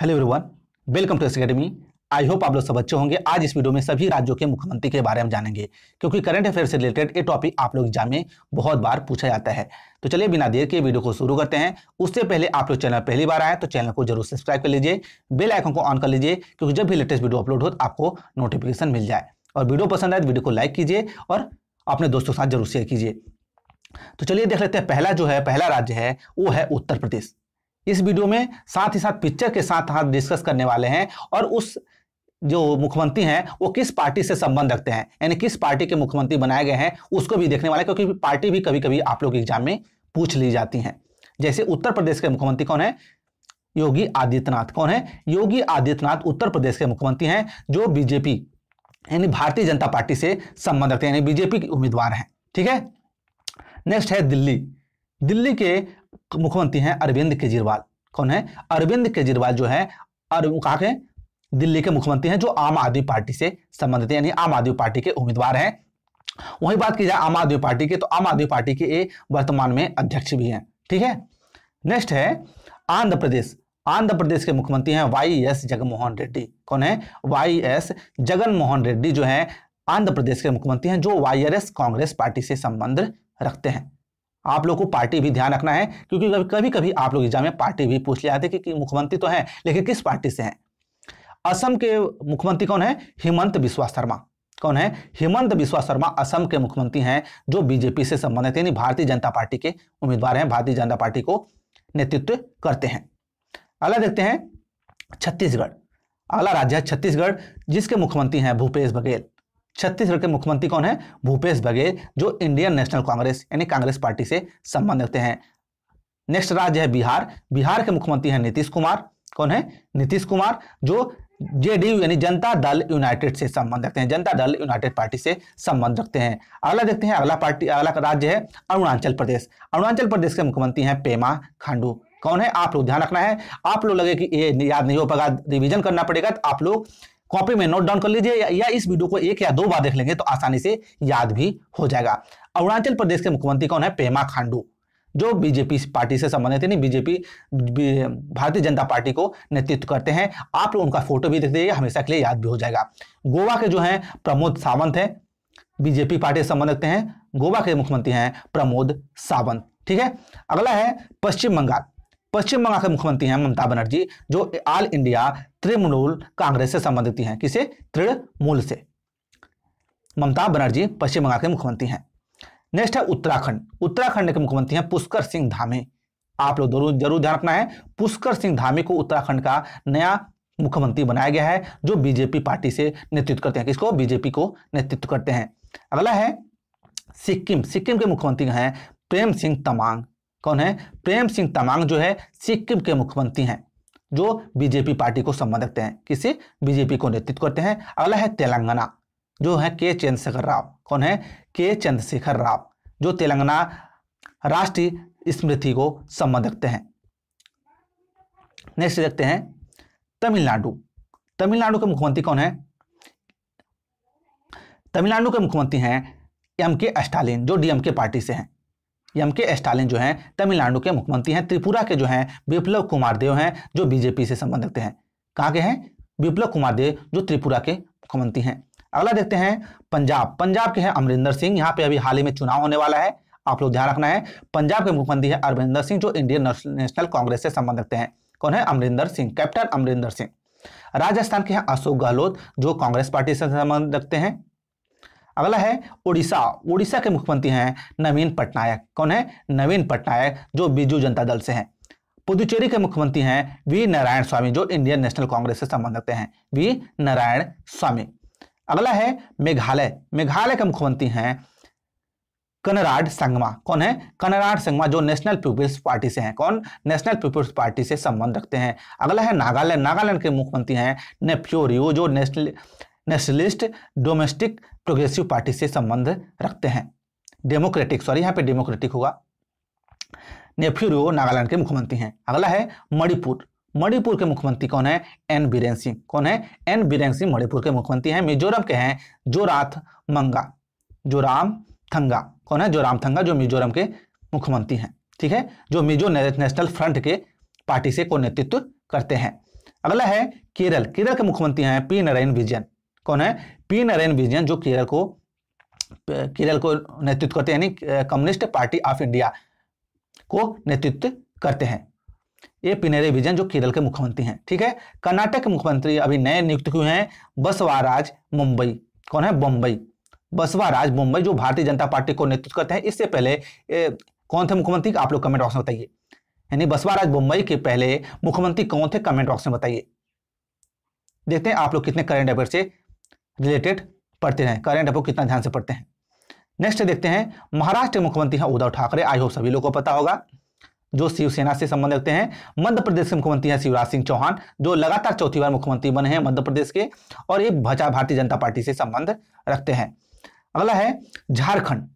hello everyone welcome to S academy I hope आप लोग सब अच्छे होंगे आज इस वीडियो में सभी राज्यों के मुख्यमंत्री के बारे में जानेंगे क्योंकि करंट अफेयर से रिलेटेड ये टॉपिक आप लोग एग्जाम में बहुत बार पूछा जाता है तो चलिए बिना देर के वीडियो को शुरू करते हैं उससे पहले आप लोग चैनल पहली बार आए तो चैनल को जरूर सब्सक्राइब कर लीजिए बेल आइकन को ऑन कर लीजिए क्योंकि जब भी लेटेस्ट वीडियो अपलोड हो तो आपको नोटिफिकेशन मिल जाए और वीडियो पसंद आए तो वीडियो को लाइक कीजिए और अपने दोस्तों के साथ जरूर शेयर कीजिए तो चलिए देख लेते हैं पहला जो है पहला राज्य है वो है उत्तर प्रदेश इस वीडियो में साथ ही साथ पिक्चर के साथ साथ डिस्कस करने वाले हैं और उस जो मुख्यमंत्री हैं वो किस पार्टी से संबंध रखते हैं यानी किस पार्टी के मुख्यमंत्री बनाए गए हैं उसको भी देखने वाले क्योंकि पार्टी भी कभी कभी आप लोग एग्जाम में पूछ ली जाती हैं जैसे उत्तर प्रदेश के मुख्यमंत्री कौन है योगी आदित्यनाथ कौन है योगी आदित्यनाथ उत्तर प्रदेश के मुख्यमंत्री हैं जो बीजेपी यानी भारतीय जनता पार्टी से संबंध रखते हैं यानी बीजेपी के उम्मीदवार हैं ठीक है नेक्स्ट है दिल्ली दिल्ली के मुख्यमंत्री हैं अरविंद केजरीवाल कौन है अरविंद केजरीवाल जो है कहा के दिल्ली के मुख्यमंत्री हैं जो आम आदमी पार्टी से संबंधित यानी आम आदमी पार्टी के उम्मीदवार हैं वही बात की जाए आम आदमी पार्टी के तो आम आदमी पार्टी के वर्तमान में अध्यक्ष भी हैं ठीक है नेक्स्ट है आंध्र प्रदेश आंध्र प्रदेश के मुख्यमंत्री हैं वाई एस जगनमोहन रेड्डी कौन है वाई एस जगनमोहन रेड्डी जो है आंध्र प्रदेश के मुख्यमंत्री हैं जो वाई कांग्रेस पार्टी से संबंध रखते हैं आप लोग को पार्टी भी ध्यान रखना है क्योंकि कभी कभी आप लोग एग्जाम में पार्टी भी पूछ ले जाते कि, कि मुख्यमंत्री तो है लेकिन किस पार्टी से है असम के मुख्यमंत्री कौन है हेमंत बिस्वा शर्मा कौन है हेमंत बिश्वा शर्मा असम के मुख्यमंत्री हैं जो बीजेपी से संबंधित यानी भारतीय जनता पार्टी के उम्मीदवार हैं भारतीय जनता पार्टी को नेतृत्व करते हैं अगला देखते हैं छत्तीसगढ़ अगला राज्य है छत्तीसगढ़ जिसके मुख्यमंत्री हैं भूपेश बघेल छत्तीसगढ़ के मुख्यमंत्री कौन है भूपेश बघेल जो इंडियन नेशनल कांग्रेस यानी कांग्रेस पार्टी से संबंध रखते हैं नेक्स्ट राज्य है बिहार बिहार के मुख्यमंत्री हैं नीतीश कुमार कौन है नीतीश कुमार जो जेडीयू यानी जनता दल यूनाइटेड से संबंध रखते हैं जनता दल यूनाइटेड पार्टी से संबंध रखते हैं अगला देखते हैं अगला पार्टी अगला राज्य है अरुणाचल प्रदेश अरुणाचल प्रदेश के मुख्यमंत्री हैं पेमा खांडू कौन है आप लोग ध्यान रखना है आप लोग लगे कि ये याद नहीं हो पाएगा रिविजन करना पड़ेगा तो आप लोग कॉपी में नोट डाउन कर लीजिए या, या इस वीडियो को एक या दो बार देख लेंगे तो आसानी से याद भी हो जाएगा अरुणाचल प्रदेश के मुख्यमंत्री कौन है पेमा खांडू जो बीजेपी पार्टी से संबंधित है नहीं बीजेपी भारतीय जनता पार्टी को नेतृत्व करते हैं आप लोग उनका फोटो भी देख लीजिए हमेशा के लिए याद भी हो जाएगा गोवा के जो है प्रमोद सावंत है बीजेपी पार्टी से संबंधित हैं गोवा के मुख्यमंत्री हैं प्रमोद सावंत ठीक है अगला है पश्चिम बंगाल पश्चिम बंगाल के मुख्यमंत्री हैं ममता बनर्जी जो ऑल इंडिया तृणमूल कांग्रेस से संबंधित हैं किसे तृणमूल से ममता बनर्जी पश्चिम बंगाल के मुख्यमंत्री हैं नेक्स्ट है उत्तराखंड उत्तराखंड के मुख्यमंत्री हैं पुष्कर सिंह धामी आप लोग जरूर जरूर ध्यान रखना है पुष्कर सिंह धामी को उत्तराखंड का नया मुख्यमंत्री बनाया गया है जो बीजेपी पार्टी से नेतृत्व करते हैं किसको बीजेपी को नेतृत्व करते हैं अगला है सिक्किम सिक्किम के मुख्यमंत्री हैं प्रेम सिंह तमांग कौन है प्रेम सिंह तमांग जो है सिक्किम के मुख्यमंत्री हैं जो बीजेपी पार्टी को संबंध रखते हैं किसी बीजेपी को नेतृत्व करते हैं अगला है तेलंगाना जो है के चंद्रशेखर राव कौन है के चंद्रशेखर राव जो तेलंगाना राष्ट्रीय स्मृति को संबंध रखते हैं नेक्स्ट देखते हैं तमिलनाडु तमिलनाडु के मुख्यमंत्री कौन है तमिलनाडु के मुख्यमंत्री हैं एम के स्टालिन जो डीएमके पार्टी से हैं एम के स्टालिन जो हैं तमिलनाडु के मुख्यमंत्री हैं त्रिपुरा के जो हैं विप्लव कुमार देव हैं जो बीजेपी से संबंधित हैं कहाँ के हैं विप्लव कुमार देव जो त्रिपुरा के मुख्यमंत्री हैं अगला देखते हैं पंजाब पंजाब के हैं अमरिंदर सिंह यहाँ पे अभी हाल ही में चुनाव होने वाला है आप लोग ध्यान रखना है पंजाब के मुख्यमंत्री है अमरिंदर सिंह जो इंडियन नेशनल कांग्रेस से संबंधित हैं कौन है अमरिंदर सिंह कैप्टन अमरिंदर सिंह राजस्थान के हैं अशोक गहलोत जो कांग्रेस पार्टी से संबंध रखते हैं अगला है उड़ीसा उड़ीसा के मुख्यमंत्री हैं नवीन पटनायक कौन है नवीन पटनायक जो बीजू जनता दल से हैं पुदुचेरी के मुख्यमंत्री हैं वी नारायण स्वामी जो इंडियन नेशनल कांग्रेस से संबंध रखते हैं वी नारायण स्वामी अगला है मेघालय मेघालय के मुख्यमंत्री हैं कनराड संगमा कौन है कनराड संगमा जो नेशनल पीपुल्स पार्टी से हैं कौन नेशनल पीपुल्स पार्टी से संबंध रखते हैं अगला है नागालैंड नागालैंड के मुख्यमंत्री हैं नेफ्योरियो जो national nationalist domestic progressive party से संबंध रखते हैं डेमोक्रेटिक सॉरी यहाँ पे डेमोक्रेटिक होगा नेफ्यू नेफ्यूरियो नागालैंड के मुख्यमंत्री हैं अगला है मणिपुर मणिपुर के मुख्यमंत्री कौन है एन बीरेन सिंह कौन है एन बीरेन सिंह मणिपुर के मुख्यमंत्री हैं मिजोरम के हैं जोराथ मंगा जोराम थंगा कौन है जोराम थंगा जो मिजोरम के मुख्यमंत्री हैं ठीक है जो मिजो नेशनल फ्रंट के पार्टी से को नेतृत्व करते हैं अगला है केरल केरल के मुख्यमंत्री हैं पी नारायण विजयन कौन है पी नरेन विजयन जो केरल को केरल को नेतृत्व करते हैं यानी कम्युनिस्ट पार्टी ऑफ इंडिया को नेतृत्व करते हैं ये पिनेरे विजन जो केरल के मुख्यमंत्री हैं ठीक है कर्नाटक के मुख्यमंत्री अभी नए नियुक्त हुए हैं बसवाराज मुंबई कौन है बम्बई बसवाराज मुंबई जो भारतीय जनता पार्टी को नेतृत्व करते हैं इससे पहले ए, कौन थे मुख्यमंत्री आप लोग कमेंट बॉक्स में बताइए यानी बसवाराज मुंबई के पहले मुख्यमंत्री कौन थे कमेंट बॉक्स में बताइए देखते हैं आप लोग कितने करेंट अफेयर से रिलेटेड पढ़ते रहें करेंट अफेयर कितना ध्यान से पढ़ते हैं नेक्स्ट देखते हैं महाराष्ट्र के मुख्यमंत्री हैं उद्धव ठाकरे आई होप सभी लोगों को पता होगा जो शिवसेना से संबंध रखते हैं मध्य प्रदेश के मुख्यमंत्री हैं शिवराज सिंह चौहान जो लगातार चौथी बार मुख्यमंत्री बने हैं मध्य प्रदेश के और ये भचा भारतीय जनता पार्टी से संबंध रखते हैं अगला है झारखंड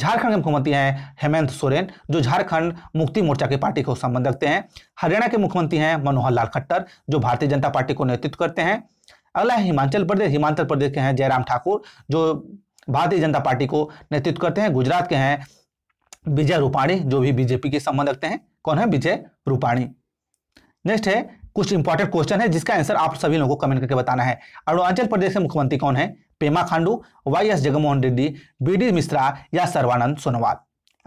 झारखंड के मुख्यमंत्री हैं हेमंत सोरेन जो झारखंड मुक्ति मोर्चा के पार्टी को संबंध रखते हैं हरियाणा के मुख्यमंत्री हैं मनोहर लाल खट्टर जो भारतीय जनता पार्टी को नेतृत्व करते हैं अगला है हिमाचल प्रदेश हिमाचल प्रदेश के हैं जयराम ठाकुर जो भारतीय जनता पार्टी को नेतृत्व करते हैं गुजरात के हैं विजय रूपाणी जो भी बीजेपी के संबंध रखते हैं कौन है विजय रूपाणी नेक्स्ट है कुछ इंपॉर्टेंट क्वेश्चन है जिसका आंसर आप सभी लोगों को कमेंट करके बताना है अरुणाचल प्रदेश के मुख्यमंत्री कौन है Pema Khandu Y S Jaganmohan Reddy B D Mishra या सर्वानंद सोनोवाल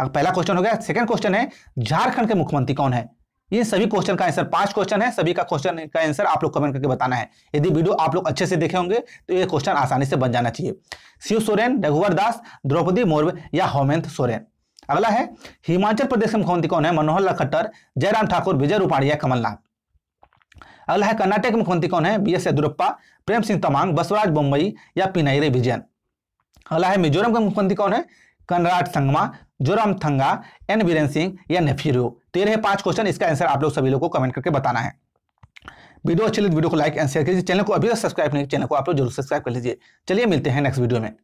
अब पहला क्वेश्चन हो गया सेकंड क्वेश्चन है झारखंड के मुख्यमंत्री कौन है ये सभी क्वेश्चन का आंसर पांच क्वेश्चन है सभी का क्वेश्चन का आंसर आप लोग कमेंट करके बताना है यदि वीडियो आप लोग अच्छे से देखे होंगे तो ये क्वेश्चन आसानी से बन जाना चाहिए शिव सोरेन रघुवर दास द्रौपदी मोर्वे या हेमंत सोरेन अगला है हिमाचल प्रदेश के मुख्यमंत्री कौन है मनोहर लाल खट्टर जयराम ठाकुर विजय रूपाणी या कमलनाथ अगला है कर्नाटक के मुख्यमंत्री कौन है बी एस येदुरप्पा प्रेम सिंह तमांग बसवराज बोम्बई या पिनाई विजयन अगला है मिजोरम के मुख्यमंत्री कौन है कनराड संगमा जोरामथंगा एन बीरेन सिंह या नेफ्यूरियो तो ये पांच क्वेश्चन इसका आंसर आप लोग सभी लोग को कमेंट करके बताना है वीडियो अच्छी वीडियो को लाइक एंड शेयर कीजिए चैनल को अभी तक सब्सक्राइब नहीं चैनल को आप लोग जरूर सब्सक्राइब कर लीजिए चलिए मिलते हैं नेक्स्ट वीडियो में